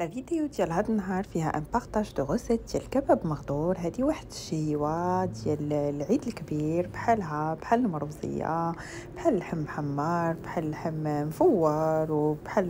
لا فيديو ديال هاد النهار فيها ان بارطاج دو غوسيت ديال كباب مغدور هادي واحد الشيوه ديال العيد الكبير بحالها بحال المروزيه بحال اللحم محمر بحال اللحم مفور وبحال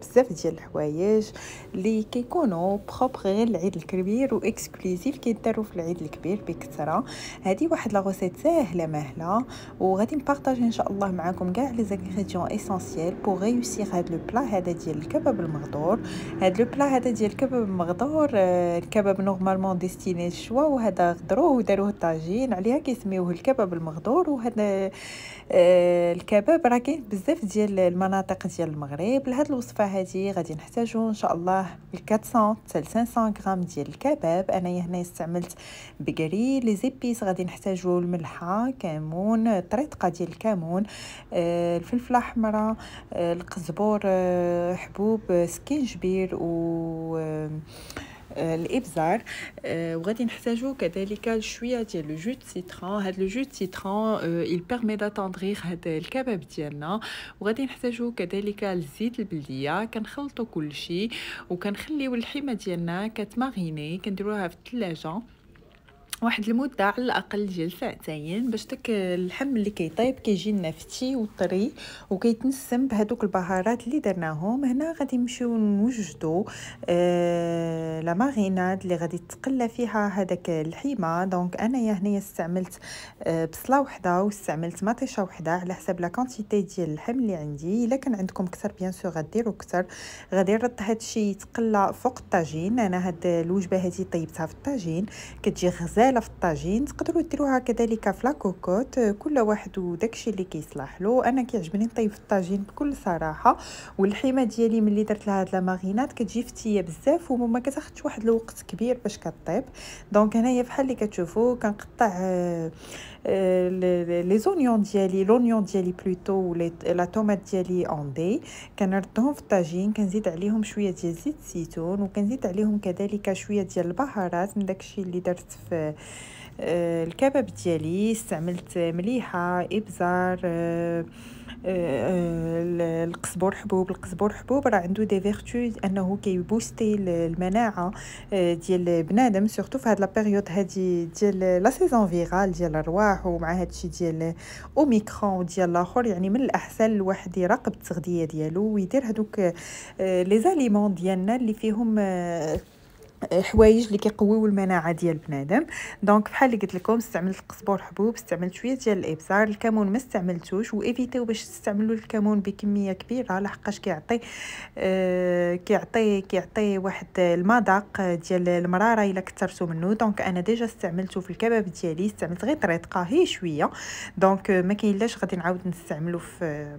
بزاف ديال الحوايج اللي كيكونوا بروبر غير العيد الكبير واكسكلوزيف كيداروا في العيد الكبير بكثره هادي واحد لا غوسيت ساهله مهله وغادي نبارطاجي ان شاء الله معكم كاع لي زانغريديون اسونسييل بوغ ريوسير هاد لو بلا هذا ديال الكباب المغدور هاد لو بلا هذا ديال الكباب مغدور آه، الكباب نورمالمون ديستيني للشوا وهذا غدروه وداروه الطاجين عليها كيسميوه الكباب المغدور وهذا آه، الكباب راه كاين بزاف ديال المناطق ديال المغرب لهاد الوصفه هذه غادي نحتاجو ان شاء الله 400 حتى 500 غرام ديال الكباب انايا هنا استعملت بقري لي زيبيس غادي نحتاجو الملحه كمون طريقه ديال الكمون آه، الفلفله حمراء القزبور حبوب سكينجبير الكبير و آه، الابزار آه، وغادي نحتاجو كذلك شويه ديال لو جو سيترون هاد لو جو سيترون il permet d'attendrir هاد الكباب ديالنا وغادي نحتاجو كذلك الزيت البلديه كنخلطو كلشي وكنخليو اللحيمه ديالنا كتماريني كنديروها في الثلاجه واحد المده على الاقل ديال ساعتين باش داك اللحم اللي كيطيب كيجي نفتي وطري وكيتنسم بهذوك البهارات اللي درناهم هنا غادي نمشيو نوجدو آه لا ماريناد اللي غادي تقلى فيها هذاك اللحيمه دونك انايا هنايا استعملت آه بصله وحده واستعملت مطيشه وحده على حسب لا كونتيتي ديال اللحم اللي عندي الا كان عندكم كثر بيان سور غديرو كثر غادي نرد هادشي يتقلى فوق الطاجين انا هاد الوجبه هادي طيبتها في الطاجين كتجي غزاله زباله في الطاجين تقدروا ديروها كذلك في لاكوكوت كل واحد وداكشي اللي كيصلح له انا كيعجبني نطيب في الطاجين بكل صراحه والحيمه ديالي ملي درت لها هاد لاماغينات كتجي فتيه بزاف وما كتاخذش واحد الوقت كبير باش كطيب دونك هنايا بحال اللي كتشوفوا كنقطع آه، آه، لي زونيون ديالي لونيون ديالي بلوتو لا طوماط ديالي اوندي كنردهم في الطاجين كنزيد عليهم شويه ديال زيت الزيتون وكنزيد عليهم كذلك شويه ديال البهارات من داكشي اللي درت في آه، الكباب ديالي استعملت مليحه ابزار آه، آه، القزبور حبوب القزبور حبوب راه عنده دي فيرتو انه كيبوستي المناعه ديال بنادم سورتو في هاد لا بيريود هادي ديال لا سيزون فيغال ديال الرواح ومع هادشي ديال اوميكرون ديال الاخر يعني من الاحسن الواحد يراقب التغذيه ديالو ويدير هادوك لي زاليمون ديالنا اللي فيهم حوايج اللي كيقويو المناعه ديال بنادم دونك بحال اللي قلت لكم استعملت القزبور حبوب استعملت شويه ديال الابزار الكمون ما استعملتوش وايفيتيو باش تستعملوا الكمون بكميه كبيره لحقاش كيعطي آه كيعطي كيعطي واحد المذاق ديال المراره الا كثرتوا منه دونك انا ديجا استعملته في الكباب ديالي استعملت غير طريقه هي شويه دونك ما كاين لاش غادي نعاود نستعملو في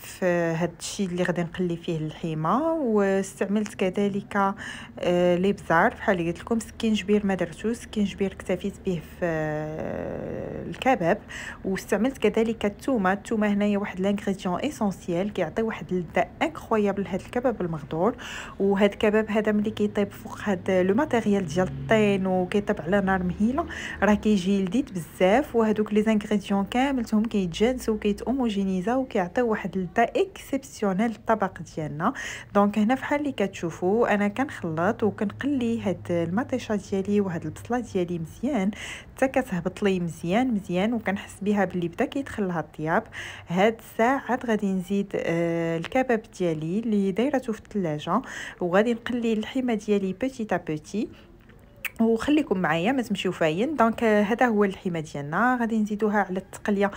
في هاد الشيء اللي غادي نقلي فيه الحيمه واستعملت كذلك آه، لي بزار بحال قلت لكم سكينجبير ما درتو سكينجبير اكتفيت به في آه، الكباب واستعملت كذلك الثومه الثومه هنايا واحد لانغريديون اسونسييل كيعطي واحد اللذه انكرويابل لهذا الكباب المغدور وهذا الكباب هذا ملي كيطيب فوق هذا لو ماتيريال ديال الطين وكيطيب على نار مهيله راه كيجي لذيذ بزاف وهذوك لي زانغريديون كاملتهم كيتجانسوا وكيتوموجينيزا وكيعطيو واحد غدا اكسبسيونيل الطبق ديالنا دونك هنا فحال اللي كتشوفوا انا كنخلط وكنقلي هاد المطيشه ديالي وهاد البصله ديالي مزيان حتى كتهبط لي مزيان مزيان وكنحس بها باللي بدا كيدخل لها الطياب هاد الساعات غادي نزيد آه الكباب ديالي اللي دايرته في الثلاجه وغادي نقلي اللحمه ديالي بيتي تا بيتي وخليكم معايا ما تمشيو فاين دونك هذا هو الحيمه ديالنا غادي نزيدوها على التقليه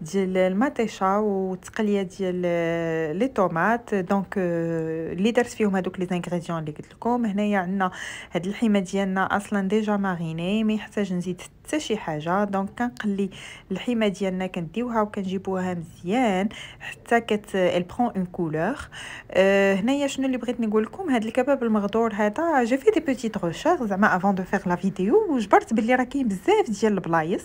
ديال المطيشه والتقليه ديال لي طوماط دونك اللي درت فيهم هذوك لي زانغريديون اللي قلت لكم هنايا عندنا هاد الحيمه ديالنا اصلا ديجا ماريني ما يحتاج نزيد حتى شي حاجه دونك كنقلي الحيمه ديالنا كنديوها وكنجيبوها مزيان حتى كت ال برون اون كولور هنايا شنو اللي بغيت نقول لكم هذا الكباب المغدور هذا جي في دي بوتيت ريشير زعما افون دو فيغ لا فيديو وجبرت بلي راه كاين بزاف ديال البلايص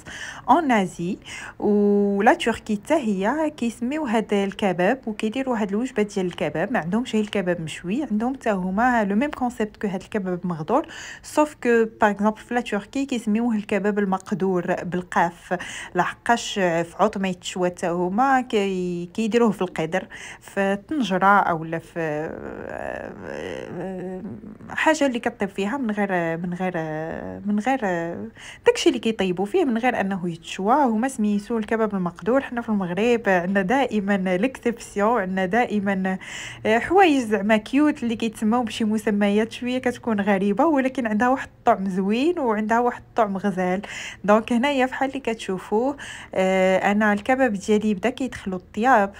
اون ازي ولا تركي حتى هي كيسميو هذا الكباب وكيديروا هاد الوجبه ديال الكباب ما عندهمش غير الكباب مشوي عندهم حتى هما لو ميم كونسيبت كو هاد الكباب المغدور سوف كو باغ اكزومبل في لا تركي كيسميوه الكباب الم مقدور بالقاف لحقاش في عطمة الشواتا هما كيديروه في القدر في طنجرة أو في آه، حاجة اللي كطيب فيها من غير من غير من غير داكشي اللي كيطيبوا فيه من غير أنه يتشوى هما سميتو الكباب المقدور حنا في المغرب عندنا دائما ليكسيبسيون عندنا دائما آه، حوايج زعما كيوت اللي كيتسموا بشي مسميات شويه كتكون غريبه ولكن عندها واحد الطعم زوين وعندها واحد الطعم غزال دونك هنايا فحال اللي كتشوفوه آه، انا الكباب ديالي بدا كيدخلوا الطياب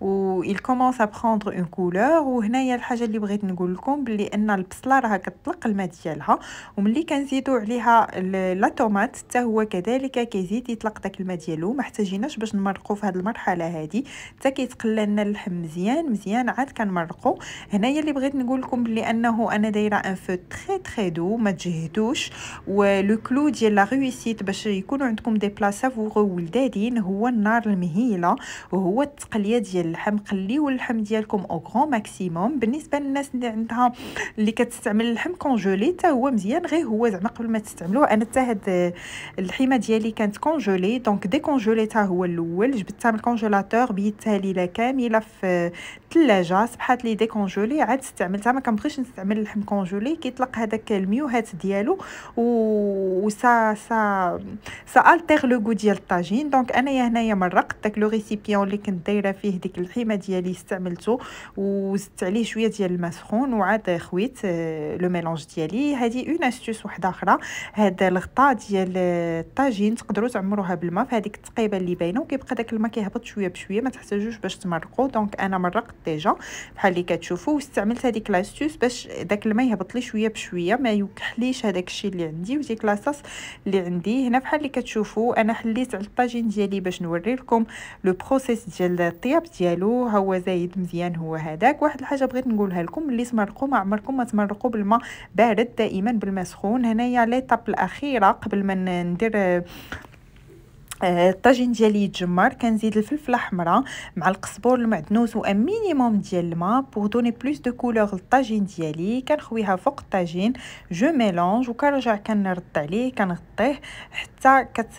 و il commence à prendre une couleur وهنايا الحاجه اللي بغيت نقول لكم بلي ان البصله راه كطلق الماء ديالها وملي كنزيدوا عليها لا طوماط حتى هو كذلك كيزيد يطلق داك الماء ديالو ما احتاجيناش باش نمرقوا في هذه المرحله هذه حتى كيتقلى لنا اللحم مزيان مزيان عاد كنمرقوا هنايا اللي بغيت نقول لكم بلي انه انا دايره ان فو تري تري دو ما تجهدوش ولو كلو ديال لا سيت باش يكونوا عندكم دي بلاصه فوغو ولدادين هو النار المهيله وهو التقليه ديال اللحم قليو اللحم ديالكم او غون ماكسيموم بالنسبه للناس اللي عندها اللي كتستعمل اللحم كونجولي حتى هو مزيان غير هو زعما قبل ما تستعملوه انا حتى هاد اللحيمه ديالي كانت كونجولي دونك دي تا هو الاول جبتها من الكونجيلاتور بيتها ليله كامله في الثلاجه صبحات لي دي كونجولي عاد استعملتها ما كنبغيش نستعمل اللحم كونجولي كيطلق هذاك الميوهات ديالو و سا سا سالت تيغ لو غو ديال الطاجين دونك انايا هنايا مرقت داك لو ريسيبيون اللي كنت دايره فيه ديك الحيمه ديالي استعملته وزدت عليه شويه ديال الماء سخون وعاد خويت آه، لو ميلونج ديالي هذه اون استوس وحده اخرى هاد الغطاء ديال الطاجين تقدروا تعمروها بالماء في هذيك التقيبه اللي باينه وكيبقى داك الماء كيهبط شويه بشويه ما تحتاجوش باش تمرقوا دونك انا مرقت ديجا بحال اللي كتشوفوا واستعملت هذيك لاستوس باش داك الماء يهبط لي شويه بشويه ما يكحليش هذاك الشيء اللي عندي وديك لاصاص اللي عندي عندي هنا بحال اللي كتشوفوا انا حليت على الطاجين ديالي باش نوري لكم لو بروسيس ديال الطياب ديالو ها هو زايد مزيان هو هذاك واحد الحاجه بغيت نقولها لكم ملي تمرقوا ما عمركم ما تمرقوا بالماء بارد دائما بالماء سخون هنايا ليطاب الاخيره قبل ما ندير الطاجين ديالي يتجمر كنزيد الفلفله حمراء مع القزبر المعدنوس و مينيموم ديال الماء بوغ دوني بلوس دو كولور للطاجين ديالي كنخويها فوق الطاجين جو ميلونج وكنرجع كنرد عليه كنغطيه حتى كت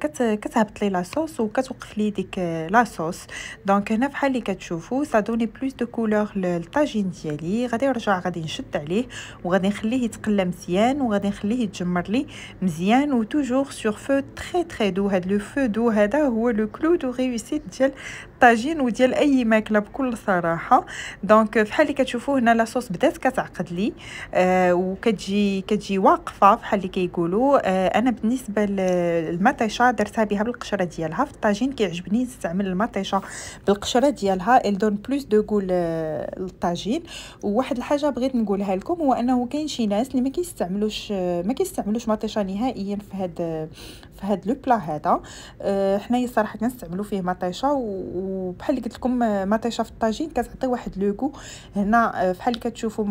كت كتهبط لي لاصوص وكتوقف لي ديك لاصوص دونك هنا بحال اللي كتشوفوا سا دوني بلوس دو كولور للطاجين ديالي غادي نرجع غادي نشد عليه وغادي نخليه يتقلى مزيان وغادي نخليه يتجمر لي مزيان وتوجور سور فو تري تري دو هاد لو فو دو هذا هو لو كلو دو ريوسيت ديال الطاجين وديال اي ماكله بكل صراحه دونك بحال اللي كتشوفوا هنا لا صوص بدات كتعقد لي آه وكتجي كتجي واقفه بحال اللي كيقولوا آه انا بالنسبه للمطيشه درتها بها بالقشره ديالها في الطاجين كيعجبني نستعمل المطيشه بالقشره ديالها ال دون بلوس دو كول للطاجين وواحد الحاجه بغيت نقولها لكم هو انه كاين شي ناس اللي ما كيستعملوش ما كيستعملوش مطيشه نهائيا في هاد في هذا لو بلا هذا آه، حنايا صراحه كنستعملو فيه مطيشه وبحال اللي قلت لكم آه، مطيشه في الطاجين كتعطي واحد لوكو هنا بحال آه، اللي كتشوفوا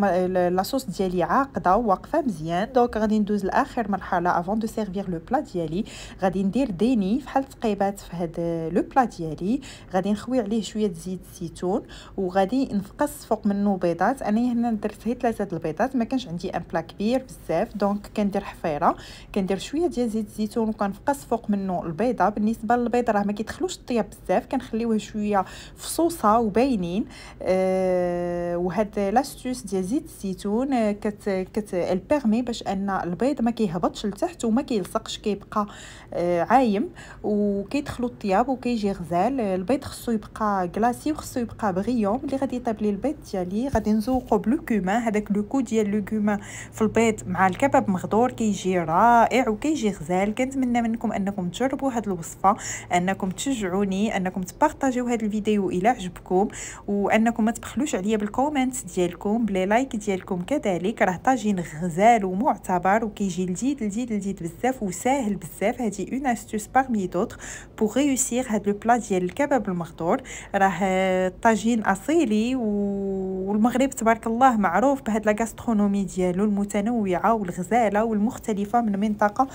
لاصوص ديالي عاقده واقفه مزيان دونك غادي ندوز لاخر مرحله افون دو سيرفير لو بلا ديالي غادي ندير ديني بحال تقيبات في هذا لو بلا ديالي غادي نخوي عليه شويه زيت الزيتون وغادي نفقص فوق منه بيضات انا هنا درت غير ثلاثه البيضات ما كانش عندي ان بلا كبير بزاف دونك كندير حفيره كندير شويه ديال زيت الزيتون وكن كنفقس فوق منه البيضه بالنسبه للبيض راه ما كيدخلوش الطياب بزاف كنخليوه شويه فصوصه وباينين آه وهاد لاستوس ديال زيت الزيتون آه، كت كت البيرمي باش ان البيض ما كيهبطش لتحت وما كيلصقش كيبقى آه عايم وكيدخلوا الطياب وكيجي غزال آه، البيض خصو يبقى كلاصي وخصو يبقى بغيوم ملي غادي يطيب لي البيض ديالي غادي نزوقو بلوكوما هذاك لوكو ديال لوكوما في البيض مع الكباب مغدور كيجي رائع وكيجي غزال كنتمنى منكم انكم تجربوا هذه الوصفه انكم تشجعوني انكم تبارطاجيو هذا الفيديو الى عجبكم وانكم ما تبخلوش عليا بالكومنت ديالكم بلي لايك ديالكم كذلك راه طاجين غزال ومعتبر وكيجي لذيذ لذيذ لذيذ بزاف وساهل بزاف هذه اون استوس باغمي دوطخ بوغ ريوسير هاد لو بلا ديال الكباب المخضور راه طاجين اصيلي والمغرب تبارك الله معروف بهاد لا غاسترونومي ديالو المتنوعه والغزاله والمختلفه من منطقه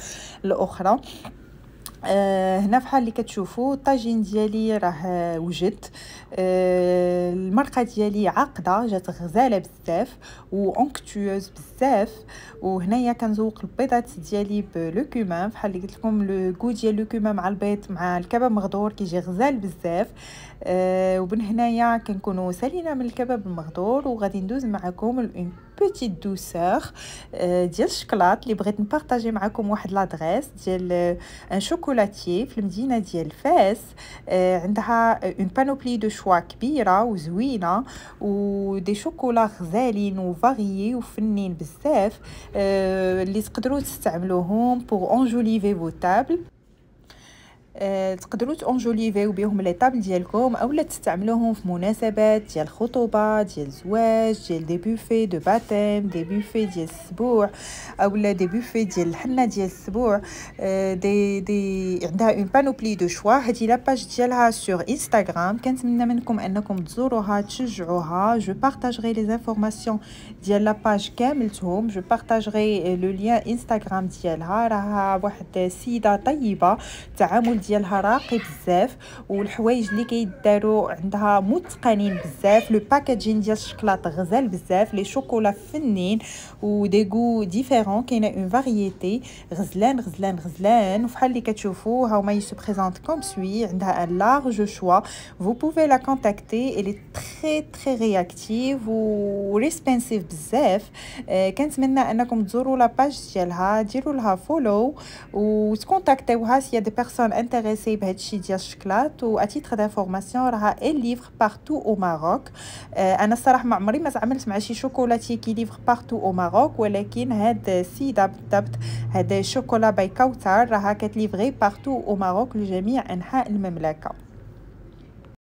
لاخرى آه هنا فحال اللي كتشوفوا الطاجين ديالي راه وجد آه المرقه ديالي عاقده جات غزاله بزاف وانكتيوز بزاف وهنايا كنزوق البيضات ديالي بلو فحال اللي قلت لكم لو كو ديال لو مع البيض مع الكباب مغدور كيجي غزال بزاف آه ومن هنايا كنكونوا سالينا من الكباب المغدور وغادي ندوز معكم بوتيت دوسور ديال الشكلاط اللي بغيت نبارطاجي معكم واحد لادريس ديال ان شوكولاتيي في المدينه ديال فاس عندها اون بانوبلي دو شوا كبيره وزوينه ودي شوكولا غزالين وفاريي وفنين بزاف اللي تقدروا تستعملوهم بوغ اونجوليفي فو تابل أه تقدروا تانجوليفيو بهم لي طابل ديالكم اولا تستعملوهم في مناسبات ديال الخطوبه ديال الزواج ديال دي بوفي دو باتيم دي بوفي ديال السبوع اولا دي بوفي ديال الحنه ديال السبوع أه دي دي عندها اون بانوبلي دو شوا هذه لاباج ديالها سور انستغرام كنتمنى منكم انكم تزوروها تشجعوها جو بارطاجغي لي زانفورماسيون ديال لاباج كاملتهم جو بارطاجغي لو ليان انستغرام ديالها راها واحد السيده طيبه تعامل ديالها راقي بزاف والحوايج اللي كيداروا عندها متقنين بزاف لو باكاجين ديال الشكلاط غزال بزاف لي شوكولا فنين ودي غو ديفيرون كاينه اون فاريتي غزلان غزلان غزلان وفحال اللي كتشوفوا ها هما يسو بريزونت كوم سوي عندها ان لارج شوا فو بوفي لا كونتاكتي الي تري تري رياكتيف وريسبونسيف بزاف آه، كنتمنى انكم تزوروا باج ديالها ديروا لها فولو وتكونتاكتيوها سي دي بيرسون انتريسي بهذا الشيء ديال الشكلاط واتيتر دانفورماسيون راه اي ليفر بارتو او ماروك انا الصراحه ما عمري ما تعاملت مع شي شوكولاتي كي ليفر بارتو او ماروك ولكن هاد السيده بالضبط هاد الشوكولا باي كوثر راها كتليفري بارتو او ماروك لجميع انحاء المملكه